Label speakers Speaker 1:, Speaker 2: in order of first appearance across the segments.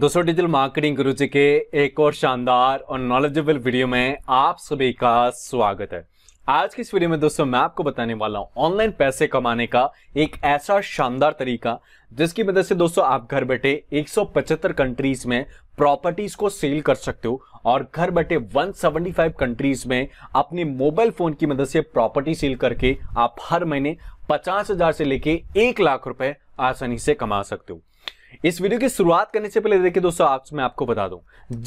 Speaker 1: दोस्तों digital marketing गुरु जी के एक और शानदार और नॉलेजेबल वीडियो में आप सभी का स्वागत है आज की इस वीडियो में दोस्तों मैं आपको बताने वाला हूँ ऑनलाइन पैसे कमाने का एक ऐसा शानदार तरीका जिसकी मदद से दोस्तों आप घर बैठे 175 कंट्रीज में प्रॉपर्टीज को सेल कर सकते हो और घर बैठे 175 कंट्रीज में अपने मोबाइल फोन की मदद से प्रॉपर्टी सेल करके आप हर महीने पचास हजार से लेके एक लाख रुपए आसानी से कमा सकते हो इस वीडियो की शुरुआत करने से पहले देखिए दोस्तों आज मैं आपको बता दूं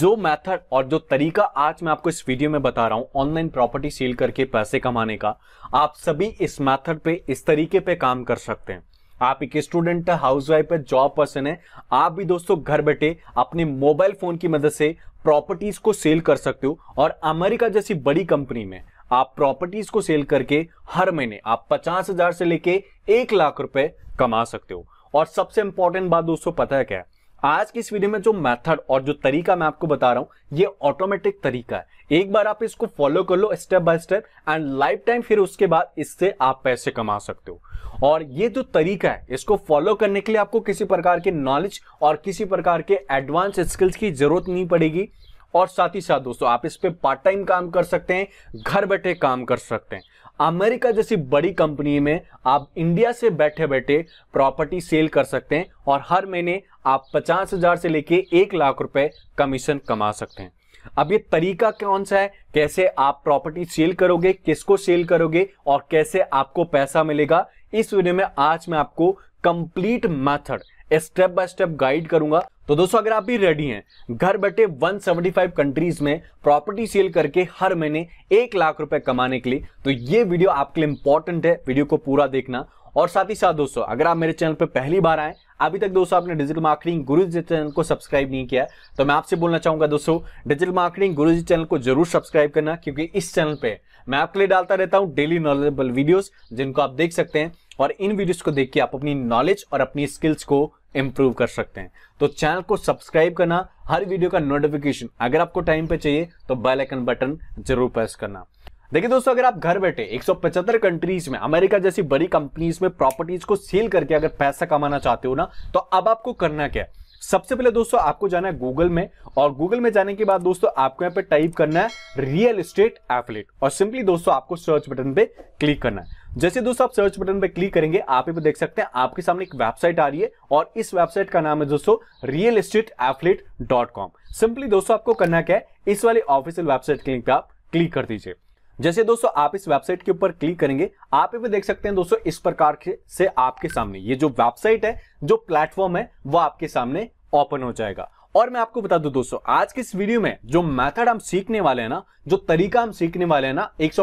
Speaker 1: जो मेथड और जो तरीका आज मैं आपको इस वीडियो में बता रहा हूं ऑनलाइन प्रॉपर्टी सेल करके पैसे कमाने का आप सभी इस मेथड पे इस तरीके पे काम कर सकते हैं आप एक स्टूडेंट है हाउस वाइफ है जॉब पर्सन है आप भी दोस्तों घर बैठे अपने मोबाइल फोन की मदद से प्रॉपर्टीज को सेल कर सकते हो और अमेरिका जैसी बड़ी कंपनी में आप प्रॉपर्टीज को सेल करके हर महीने आप पचास से लेके एक लाख रुपए कमा सकते हो और सबसे इंपॉर्टेंट बात दोस्तों पता है क्या है आज की इस वीडियो में जो मेथड और जो तरीका मैं आपको बता रहा हूं ये ऑटोमेटिक तरीका है एक बार आप इसको फॉलो कर लो step by step and lifetime फिर उसके बाद इससे आप पैसे कमा सकते हो और ये जो तरीका है इसको फॉलो करने के लिए आपको किसी प्रकार के नॉलेज और किसी प्रकार के एडवांस स्किल्स की जरूरत नहीं पड़ेगी और साथ ही साथ दोस्तों आप इस पर पार्ट टाइम काम कर सकते हैं घर बैठे काम कर सकते हैं अमेरिका जैसी बड़ी कंपनी में आप इंडिया से बैठे बैठे प्रॉपर्टी सेल कर सकते हैं और हर महीने आप पचास हजार से लेके एक लाख रुपए कमीशन कमा सकते हैं अब ये तरीका कौन सा है कैसे आप प्रॉपर्टी सेल करोगे किसको सेल करोगे और कैसे आपको पैसा मिलेगा इस वीडियो में आज मैं आपको complete method step by step guide करूंगा तो दोस्तों अगर आप भी रेडी हैं घर बैठे 175 कंट्रीज में प्रॉपर्टी सेल करके हर महीने एक लाख रुपए कमाने के लिए तो ये वीडियो आपके लिए इंपॉर्टेंट है वीडियो को पूरा देखना और साथ ही साथ दोस्तों अगर आप मेरे चैनल पर पहली बार आए अभी तक दोस्तों आपने डिजिटल मार्केटिंग गुरुजी चैनल को सब्सक्राइब नहीं किया तो मैं आपसे बोलना चाहूंगा दोस्तों डिजिटल मार्केटिंग गुरुजी चैनल को जरूर सब्सक्राइब करना क्योंकि इस चैनल पे मैं आपके लिए डालता रहता हूं डेली नॉलेजेबल वीडियोस जिनको आप देख सकते हैं और इन वीडियोस को देख के आप अपनी नॉलेज और अपनी स्किल्स को इंप्रूव कर सकते हैं तो चैनल को सब्सक्राइब करना हर वीडियो का नोटिफिकेशन अगर आपको टाइम पे चाहिए तो बेल आइकन बटन जरूर प्रेस करना देखिए दोस्तों अगर आप घर बैठे 175 कंट्रीज में अमेरिका जैसी बड़ी कंपनीज में प्रॉपर्टीज को सेल करके अगर पैसा कमाना चाहते हो ना तो अब आपको करना क्या सबसे पहले दोस्तों आपको जाना है गूगल में और गूगल में जाने के बाद दोस्तों आपको यहाँ पे टाइप करना है रियल एस्टेट एफलेट और सिंपली दोस्तों आपको सर्च बटन पे क्लिक करना है जैसे दोस्तों आप सर्च बटन पर क्लिक करेंगे आप ही देख सकते हैं आपके सामने एक वेबसाइट आ रही है और इस वेबसाइट का नाम है दोस्तों real estate affiliate dot com simply दोस्तों आपको करना क्या है इस वाले ऑफिशियल वेबसाइट के लिंक पे आप क्लिक कर दीजिए जैसे दोस्तों आप इस वेबसाइट के ऊपर क्लिक करेंगे आप ये देख सकते हैं दोस्तों इस प्रकार के से आपके सामने ये जो वेबसाइट है जो प्लेटफॉर्म है वो आपके सामने ओपन हो जाएगा और मैं आपको बता दूं दोस्तों आज के इस वीडियो में जो मेथड हम सीखने वाले हैं ना जो तरीका हम सीखने वाले हैं ना एक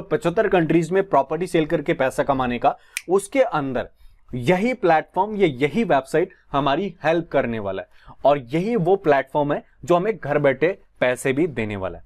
Speaker 1: कंट्रीज में प्रॉपर्टी सेल करके पैसा कमाने का उसके अंदर यही प्लेटफॉर्म या यही वेबसाइट हमारी हेल्प करने वाला है और यही वो प्लेटफॉर्म है जो हमें घर बैठे पैसे भी देने वाला है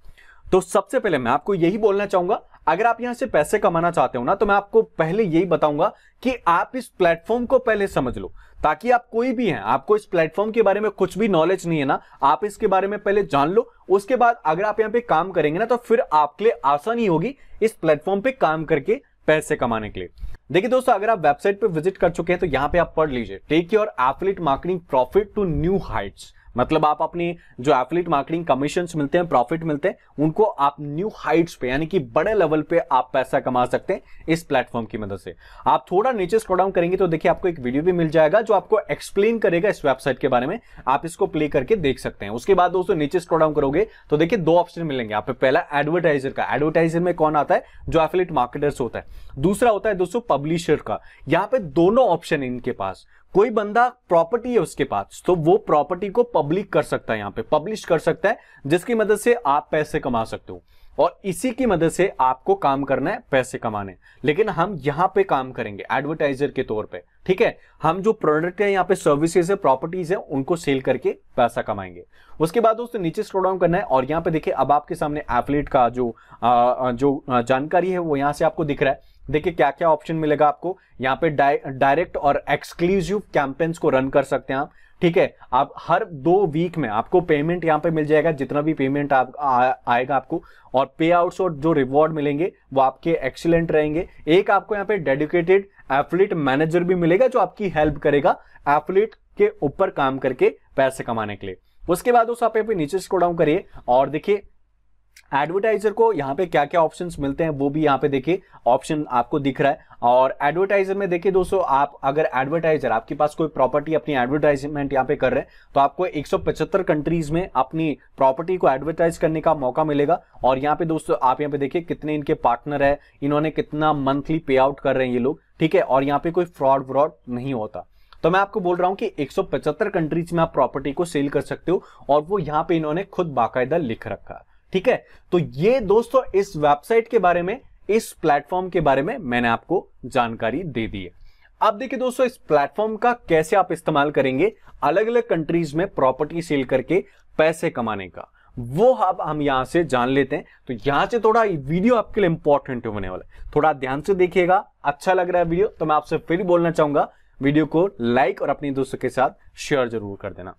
Speaker 1: तो सबसे पहले मैं आपको यही बोलना चाहूंगा अगर आप यहां से पैसे कमाना चाहते हो ना तो मैं आपको पहले यही बताऊंगा कि आप इस प्लेटफॉर्म को पहले समझ लो ताकि आप कोई भी हैं आपको इस प्लेटफॉर्म के बारे में कुछ भी नॉलेज नहीं है ना आप इसके बारे में पहले जान लो उसके बाद अगर आप यहाँ पे काम करेंगे ना तो फिर आपके लिए आसानी होगी इस प्लेटफॉर्म पे काम करके पैसे कमाने के लिए देखिए दोस्तों अगर आप वेबसाइट पे विजिट कर चुके हैं तो यहाँ पे आप पढ़ लीजिए take your affiliate marketing profit to new heights मतलब आप अपनी जो एफिलेट मार्केटिंग कमीशन मिलते हैं प्रॉफिट मिलते हैं उनको आप न्यू हाइट्स पे यानी कि बड़े लेवल पे आप पैसा कमा सकते हैं इस प्लेटफॉर्म की मदद से आप थोड़ा नीचे स्क्रॉल डाउन करेंगे तो देखिए आपको एक वीडियो भी मिल जाएगा जो आपको एक्सप्लेन करेगा इस वेबसाइट के बारे में आप इसको प्ले करके देख सकते हैं उसके बाद दोस्तों नीचे स्क्रॉल डाउन करोगे तो देखिए दो ऑप्शन मिलेंगे आप पहला एडवर्टाइजर का एडवर्टाइजर में कौन आता है जो एफिलेट मार्केटर्स होता है दूसरा होता है दोस्तों पब्लिशर का यहाँ पे दोनों ऑप्शन है इनके पास कोई बंदा प्रॉपर्टी है उसके पास तो वो प्रॉपर्टी को पब्लिक कर सकता है यहाँ पे पब्लिश कर सकता है जिसकी मदद से आप पैसे कमा सकते हो और इसी की मदद से आपको काम करना है पैसे कमाने लेकिन हम यहां पे काम करेंगे एडवर्टाइजर के तौर पे ठीक है हम जो प्रोडक्ट है यहाँ पे सर्विसेज है प्रॉपर्टीज है उनको सेल करके पैसा कमाएंगे उसके बाद दोस्तों नीचे स्क्रोल डाउन करना है और यहाँ पे देखिए अब आपके सामने एफलेट का जो आ, जो जानकारी है वो यहाँ से आपको दिख रहा है देखिए क्या क्या ऑप्शन मिलेगा आपको यहाँ पे डायरेक्ट और एक्सक्लूसिव कैंपेन्स को रन कर सकते हैं आप ठीक है आप हर दो वीक में आपको पेमेंट यहां पे मिल जाएगा जितना भी पेमेंट आप आ, आएगा आपको और पे आउट्स और जो रिवॉर्ड मिलेंगे वो आपके एक्सीलेंट रहेंगे एक आपको यहाँ पे डेडिकेटेड एफलेट मैनेजर भी मिलेगा जो आपकी हेल्प करेगा एफलेट के ऊपर काम करके पैसे कमाने के लिए उसके बाद उस आप नीचे स्क्रो डाउन करिए और देखिए एडवर्टाइजर को यहाँ पे क्या क्या ऑप्शंस मिलते हैं वो भी यहाँ पे देखिए ऑप्शन आपको दिख रहा है और एडवर्टाइजर में देखिए दोस्तों आप अगर एडवर्टाइजर आपके पास कोई प्रॉपर्टी अपनी एडवर्टाइजमेंट यहाँ पे कर रहे हैं तो आपको 175 कंट्रीज में अपनी प्रॉपर्टी को एडवर्टाइज करने का मौका मिलेगा और यहाँ पे दोस्तों आप यहाँ पे देखिए कितने इनके पार्टनर है इन्होंने कितना मंथली पे आउट कर रहे हैं ये लोग ठीक है और यहाँ पे कोई फ्रॉड व्रॉड नहीं होता तो मैं आपको बोल रहा हूं कि एक कंट्रीज में आप प्रॉपर्टी को सेल कर सकते हो और वो यहाँ पे इन्होंने खुद बाकायदा लिख रखा ठीक है तो ये दोस्तों इस वेबसाइट के बारे में इस प्लेटफॉर्म के बारे में मैंने आपको जानकारी दे दी है अब देखिए दोस्तों इस प्लेटफॉर्म का कैसे आप इस्तेमाल करेंगे अलग अलग कंट्रीज में प्रॉपर्टी सेल करके पैसे कमाने का वो अब हम यहां से जान लेते हैं तो यहां से थोड़ा वीडियो आपके लिए इंपॉर्टेंट होने वाला है थोड़ा ध्यान से देखिएगा अच्छा लग रहा है वीडियो तो मैं आपसे फिर बोलना चाहूंगा वीडियो को लाइक और अपने दोस्तों के साथ शेयर जरूर कर देना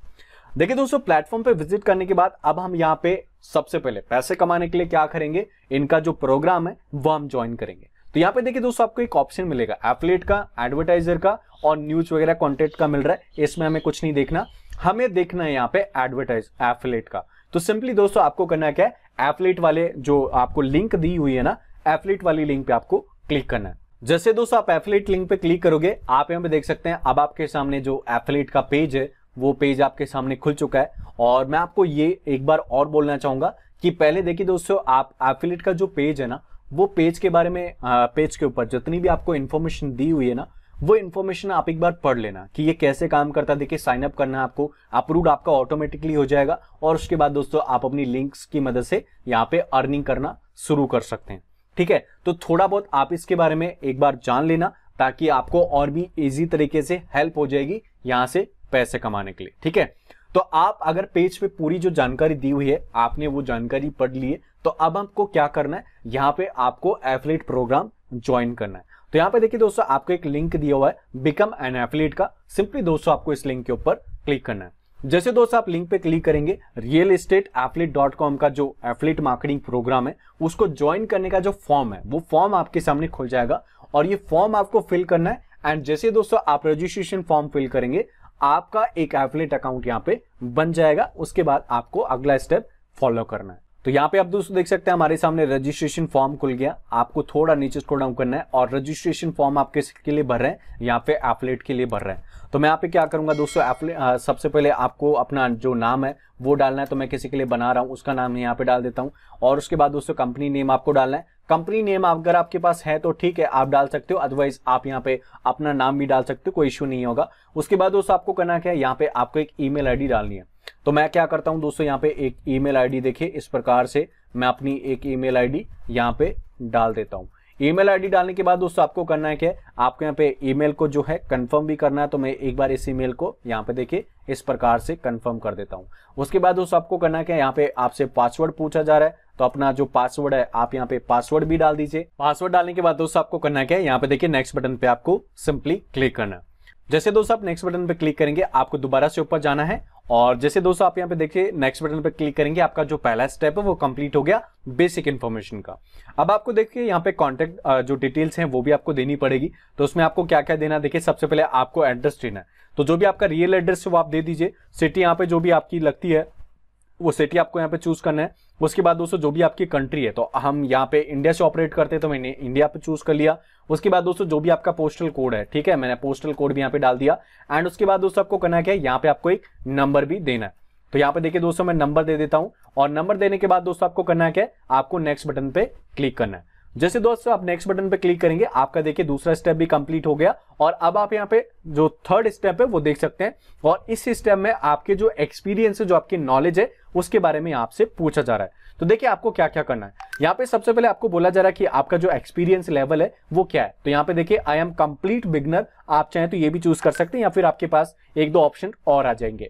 Speaker 1: देखिए दोस्तों प्लेटफॉर्म पे विजिट करने के बाद अब हम यहाँ पे सबसे पहले पैसे कमाने के लिए क्या करेंगे इनका जो प्रोग्राम है वो हम ज्वाइन करेंगे तो यहाँ पे देखिए दोस्तों आपको एक ऑप्शन मिलेगा एफलेट का एडवर्टाइजर का और न्यूज वगैरह कॉन्टेंट का मिल रहा है इसमें हमें कुछ नहीं देखना हमें देखना है यहाँ पे एडवर्टाइज एफलेट का तो सिंपली दोस्तों आपको करना क्या है एफलेट वाले जो आपको लिंक दी हुई है ना एफलेट वाली लिंक पे आपको क्लिक करना है जैसे दोस्तों आप एफलेट लिंक पे क्लिक करोगे आप यहाँ पे देख सकते हैं अब आपके सामने जो एफलेट का पेज है वो पेज आपके सामने खुल चुका है और मैं आपको ये एक बार और बोलना चाहूंगा कि पहले देखिए दोस्तों आप एफिलेट का जो पेज है ना वो पेज के बारे में पेज के ऊपर जितनी भी आपको इन्फॉर्मेशन दी हुई है ना वो इन्फॉर्मेशन आप एक बार पढ़ लेना कि ये कैसे काम करता है देखिए साइन अप करना है आपको अप्रूव आपका ऑटोमेटिकली हो जाएगा और उसके बाद दोस्तों आप अपनी लिंक्स की मदद से यहाँ पे अर्निंग करना शुरू कर सकते हैं ठीक है तो थोड़ा बहुत आप इसके बारे में एक बार जान लेना ताकि आपको और भी इजी तरीके से हेल्प हो जाएगी यहाँ से पैसे कमाने के लिए ठीक है तो आप अगर पेज पे पूरी जो जानकारी दी हुई है आपने वो जानकारी पढ़ ली है तो अब आपको क्या करना है यहाँ पे आपको एफिलेट प्रोग्राम ज्वाइन करना है तो यहाँ पे देखिए दोस्तों आपको एक लिंक दिया हुआ है बिकम एन एफिलेट का सिंपली दोस्तों आपको इस लिंक के ऊपर क्लिक करना है जैसे दोस्तों आप लिंक पे क्लिक करेंगे real estate affiliate dot com का जो एफलेट मार्केटिंग प्रोग्राम है उसको ज्वाइन करने का जो फॉर्म है वो फॉर्म आपके सामने खुल जाएगा और ये फॉर्म आपको फिल करना है एंड जैसे दोस्तों आप रजिस्ट्रेशन फॉर्म फिल करेंगे आपका एक एफिलेट अकाउंट यहाँ पे बन जाएगा उसके बाद आपको अगला स्टेप फॉलो करना है तो यहाँ पे आप दोस्तों देख सकते हैं हमारे सामने रजिस्ट्रेशन फॉर्म खुल गया आपको थोड़ा नीचे स्क्रॉल डाउन करना है और रजिस्ट्रेशन फॉर्म आप किसके के लिए भर रहे हैं यहाँ पे एफलेट के लिए भर रहे हैं तो मैं यहाँ पे क्या करूंगा दोस्तों एफलेट सबसे पहले आपको अपना जो नाम है वो डालना है तो मैं किसी के लिए बना रहा हूँ उसका नाम यहाँ पे डाल देता हूँ और उसके बाद दोस्तों कंपनी नेम आपको डालना है कंपनी नेम अगर आपके पास है तो ठीक है आप डाल सकते हो अदरवाइज आप यहाँ पे अपना नाम भी डाल सकते हो कोई इश्यू नहीं होगा उसके बाद दोस्तों आपको करना क्या है यहाँ पे आपको एक ईमेल आईडी डालनी है तो मैं क्या करता हूँ दोस्तों यहाँ पे एक ईमेल आईडी देखिए इस प्रकार से मैं अपनी एक ईमेल आईडी यहाँ पे डाल देता हूँ ईमेल आईडी डालने के बाद दोस्तों आपको करना है क्या आपको यहाँ पे ईमेल को जो है कंफर्म भी करना है तो मैं एक बार इस ईमेल को यहाँ पे देखिए इस प्रकार से कंफर्म कर देता हूँ उसके बाद दोस्तों आपको करना है कि यहाँ पे आपसे पासवर्ड पूछा जा रहा है तो अपना जो पासवर्ड है आप यहाँ पे पासवर्ड भी डाल दीजिए पासवर्ड डालने के बाद दोस्तों आपको करना क्या है यहाँ पे देखिए नेक्स्ट बटन पे आपको सिंपली क्लिक करना जैसे दोस्तों आप नेक्स्ट बटन पे क्लिक करेंगे आपको दोबारा से ऊपर जाना है और जैसे दोस्तों आप यहाँ पे देखिए नेक्स्ट बटन पे क्लिक करेंगे आपका जो पहला स्टेप है वो कंप्लीट हो गया बेसिक इन्फॉर्मेशन का अब आपको देखिए यहाँ पे कॉन्टेक्ट जो डिटेल्स हैं वो भी आपको देनी पड़ेगी तो उसमें आपको क्या क्या देना देखिए सबसे पहले आपको एड्रेस देना है तो जो भी आपका रियल एड्रेस है वो आप दे दीजिए सिटी यहाँ पे जो भी आपकी लगती है वो सिटी आपको यहाँ पे चूज करना है उसके बाद दोस्तों जो भी आपकी कंट्री है तो हम यहाँ पे इंडिया से ऑपरेट करते हैं तो मैंने इंडिया पे चूज कर लिया उसके बाद दोस्तों जो भी आपका पोस्टल कोड है ठीक है मैंने पोस्टल कोड भी यहाँ पे डाल दिया एंड उसके बाद दोस्तों आपको करना क्या है यहाँ पे आपको एक नंबर भी देना है तो यहाँ पे देखिए दोस्तों मैं नंबर दे देता हूँ और नंबर देने के बाद दोस्तों आपको करना क्या है आपको नेक्स्ट बटन पे क्लिक करना है जैसे दोस्तों आप नेक्स्ट बटन पर क्लिक करेंगे आपका देखिए दूसरा स्टेप भी कंप्लीट हो गया और अब आप यहाँ पे जो थर्ड स्टेप है वो देख सकते हैं और इस स्टेप में आपके जो एक्सपीरियंस है जो आपकी नॉलेज है उसके बारे में आपसे पूछा जा रहा है तो देखिए आपको क्या क्या करना है यहाँ पे सबसे पहले आपको बोला जा रहा है कि आपका जो एक्सपीरियंस लेवल है वो क्या है तो यहाँ पे देखिए आई एम कंप्लीट बिगनर आप चाहें तो ये भी चूज कर सकते हैं या फिर आपके पास एक दो ऑप्शन और आ जाएंगे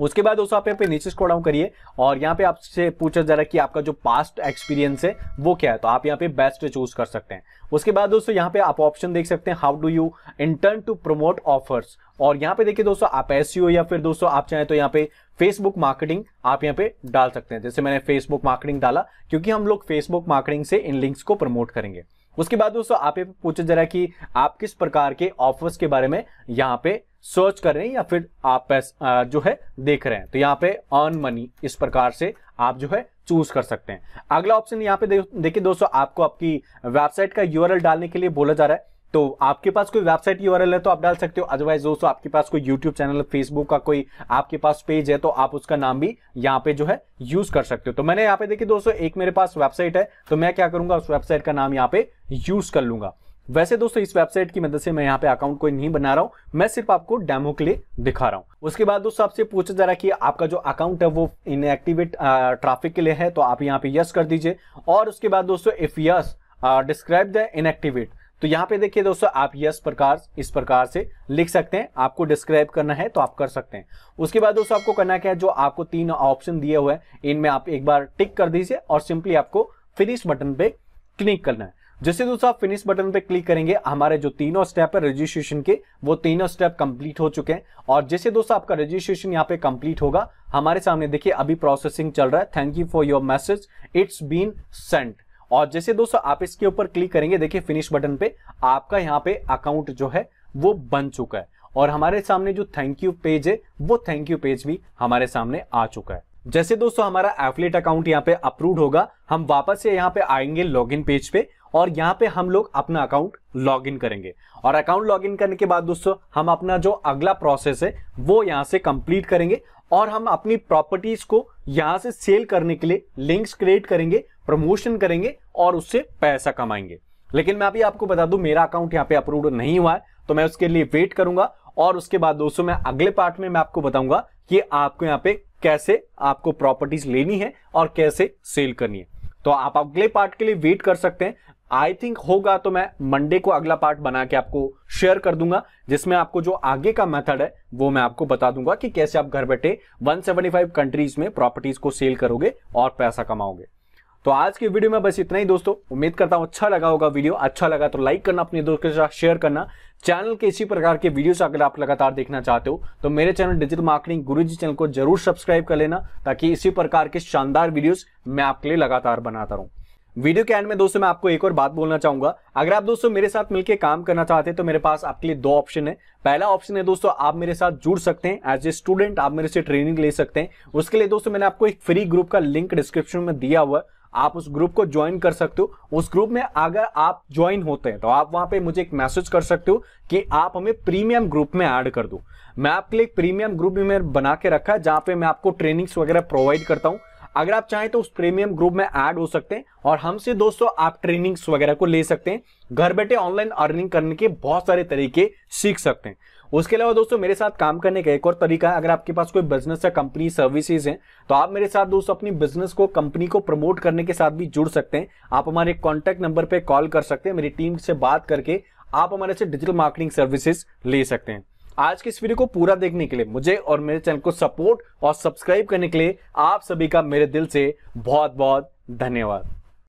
Speaker 1: उसके बाद दोस्तों आप यहाँ पे नीचे स्क्रॉल डाउन करिए और यहाँ पे आपसे पूछा जा रहा है कि आपका जो पास्ट एक्सपीरियंस है वो क्या है तो आप यहाँ पे बेस्ट चूज कर सकते हैं उसके बाद दोस्तों यहाँ पे आप ऑप्शन देख सकते हैं how do you intend to promote offers और यहाँ पे देखिए दोस्तों आप एस e या फिर दोस्तों आप चाहें तो यहाँ पे फेसबुक मार्केटिंग आप यहाँ पे डाल सकते हैं जैसे मैंने फेसबुक मार्केटिंग डाला क्योंकि हम लोग फेसबुक मार्केटिंग से इन लिंक्स को प्रमोट करेंगे उसके बाद दोस्तों आप ये रहा है कि आप किस प्रकार के ऑफर्स के बारे में यहाँ पे सर्च कर रहे हैं या फिर आप जो है देख रहे हैं तो यहाँ पे अर्न मनी इस प्रकार से आप जो है चूज कर सकते हैं अगला ऑप्शन यहाँ पे देखिए दोस्तों आपको आपकी वेबसाइट का यूआरएल डालने के लिए बोला जा रहा है तो आपके पास कोई वेबसाइट यूआरएल है तो आप डाल सकते हो अदरवाइज दोस्तों आपके पास कोई यूट्यूब चैनल फेसबुक का कोई आपके पास पेज है तो आप उसका नाम भी यहाँ पे जो है यूज कर सकते हो तो मैंने यहाँ पे देखिए दोस्तों एक मेरे पास वेबसाइट है तो मैं क्या करूंगा उस वेबसाइट का नाम यहाँ पे यूज कर लूंगा वैसे दोस्तों इस वेबसाइट की मदद से मैं यहाँ पे अकाउंट कोई नहीं बना रहा हूँ मैं सिर्फ आपको डेमो के लिए दिखा रहा हूँ उसके बाद दोस्तों आपसे पूछा जा रहा है कि आपका जो अकाउंट है वो इनएक्टिवेट ट्रैफिक के लिए है तो आप यहाँ पे यस कर दीजिए और उसके बाद दोस्तों if yes describe the inactivate तो यहाँ पे देखिए दोस्तों आप यस प्रकार इस प्रकार से लिख सकते हैं आपको डिस्क्राइब करना है तो आप कर सकते हैं उसके बाद दोस्तों आपको करना क्या है जो आपको तीन ऑप्शन दिए हुए हैं इनमें आप एक बार टिक कर दीजिए और सिंपली आपको फिनिश बटन पे क्लिक करना है जैसे दोस्तों आप फिनिश बटन पे क्लिक करेंगे हमारे जो तीनों स्टेप है रजिस्ट्रेशन के वो तीनों स्टेप कंप्लीट हो चुके हैं और जैसे दोस्तों आपका रजिस्ट्रेशन यहाँ पे कंप्लीट होगा हमारे सामने देखिए अभी प्रोसेसिंग चल रहा है thank you for your message it's been sent और जैसे दोस्तों आप इसके ऊपर क्लिक करेंगे देखिए फिनिश बटन पे आपका यहाँ पे अकाउंट जो है वो बन चुका है और हमारे सामने जो थैंक यू पेज है वो थैंक यू पेज भी हमारे सामने आ चुका है जैसे दोस्तों हमारा एफलेट अकाउंट यहाँ पे अप्रूव होगा हम वापस से यहाँ पे आएंगे लॉगिन पेज पे और यहाँ पे हम लोग अपना अकाउंट लॉग इन करेंगे और अकाउंट लॉग इन करने के बाद दोस्तों हम अपना जो अगला प्रोसेस है वो यहाँ से कंप्लीट करेंगे और हम अपनी प्रॉपर्टीज को यहाँ से सेल करने के लिए लिंक्स क्रिएट करेंगे प्रमोशन करेंगे और उससे पैसा कमाएंगे लेकिन मैं अभी आपको बता दूं मेरा अकाउंट यहाँ पे अप्रूव नहीं हुआ है तो मैं उसके लिए वेट करूंगा और उसके बाद दोस्तों मैं अगले पार्ट में मैं आपको बताऊंगा कि आपको यहाँ पे कैसे आपको प्रॉपर्टीज लेनी है और कैसे सेल करनी है तो आप अगले पार्ट के लिए वेट कर सकते हैं आई थिंक होगा तो मैं मंडे को अगला पार्ट बना के आपको शेयर कर दूंगा जिसमें आपको जो आगे का मेथड है वो मैं आपको बता दूंगा कि कैसे आप घर बैठे 175 कंट्रीज में प्रॉपर्टीज को सेल करोगे और पैसा कमाओगे तो आज के वीडियो में बस इतना ही दोस्तों उम्मीद करता हूं अच्छा लगा होगा वीडियो अच्छा लगा तो लाइक करना अपने दोस्तों के साथ शेयर करना चैनल के इसी प्रकार के वीडियोस अगर आप लगातार देखना चाहते हो तो मेरे चैनल डिजिटल मार्केटिंग गुरु जी चैनल को जरूर सब्सक्राइब कर लेना ताकि इसी प्रकार के शानदार वीडियोस मैं आपके लिए लगातार बनाता रहूं वीडियो के एंड में दोस्तों मैं आपको एक और बात बोलना चाहूंगा अगर आप दोस्तों मेरे साथ मिलकर काम करना चाहते हैं तो मेरे पास आपके लिए दो ऑप्शन है पहला ऑप्शन है दोस्तों आप मेरे साथ जुड़ सकते हैं एज ए स्टूडेंट आप मेरे से ट्रेनिंग ले सकते हैं उसके लिए दोस्तों मैंने आपको एक फ्री ग्रुप का लिंक डिस्क्रिप्शन में दिया हुआ आप उस ग्रुप को ज्वाइन कर सकते हो उस ग्रुप में अगर आप ज्वाइन होते हैं तो आप वहां पे मुझे एक मैसेज कर सकते हो कि आप हमें प्रीमियम ग्रुप में ऐड कर दो मैं आपके लिए एक प्रीमियम ग्रुप भी मैं बना के रखा है जहां पे मैं आपको ट्रेनिंग्स वगैरह प्रोवाइड करता हूँ अगर आप चाहें तो उस प्रीमियम ग्रुप में ऐड हो सकते हैं और हमसे दोस्तों आप ट्रेनिंग्स वगैरह को ले सकते हैं घर बैठे ऑनलाइन अर्निंग करने के बहुत सारे तरीके सीख सकते हैं उसके अलावा दोस्तों मेरे साथ काम करने का एक और तरीका है अगर आपके पास कोई बिजनेस या कंपनी सर्विसेज हैं तो आप मेरे साथ दोस्तों अपनी बिजनेस को कंपनी को प्रमोट करने के साथ भी जुड़ सकते हैं आप हमारे कॉन्टैक्ट नंबर पर कॉल कर सकते हैं मेरी टीम से बात करके आप हमारे से डिजिटल मार्केटिंग सर्विसेज ले सकते हैं आज की इस वीडियो को पूरा देखने के लिए मुझे और मेरे चैनल को सपोर्ट और सब्सक्राइब करने के लिए आप सभी का मेरे दिल से बहुत बहुत धन्यवाद